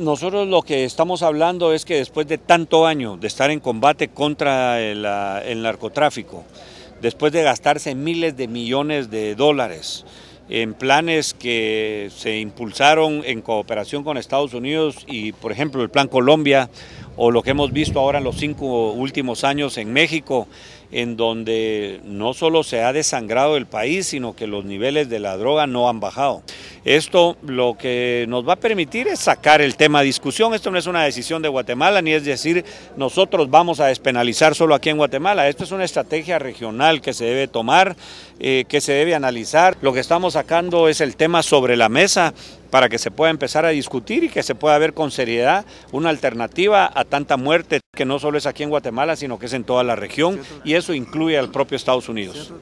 nosotros lo que estamos hablando es que después de tanto año de estar en combate contra ah, el, narcotráfico, después de gastarse miles de millones de dólares, en planes que se impulsaron en cooperación con Estados Unidos y, por ejemplo, el Plan Colombia o lo que hemos visto ahora en los cinco últimos años en México, en donde no solo se ha desangrado el país, sino que los niveles de la droga no han bajado. Esto lo que nos va a permitir es sacar el tema a discusión. Esto no es una decisión de Guatemala, ni es decir, nosotros vamos a despenalizar solo aquí en Guatemala. Esto es una estrategia regional que se debe tomar, eh, que se debe analizar. Lo que estamos sacando es el tema sobre la mesa para que se pueda empezar a discutir y que se pueda ver con seriedad una alternativa a tanta muerte que no solo es aquí en Guatemala, sino que es en toda la región y eso incluye al propio Estados Unidos.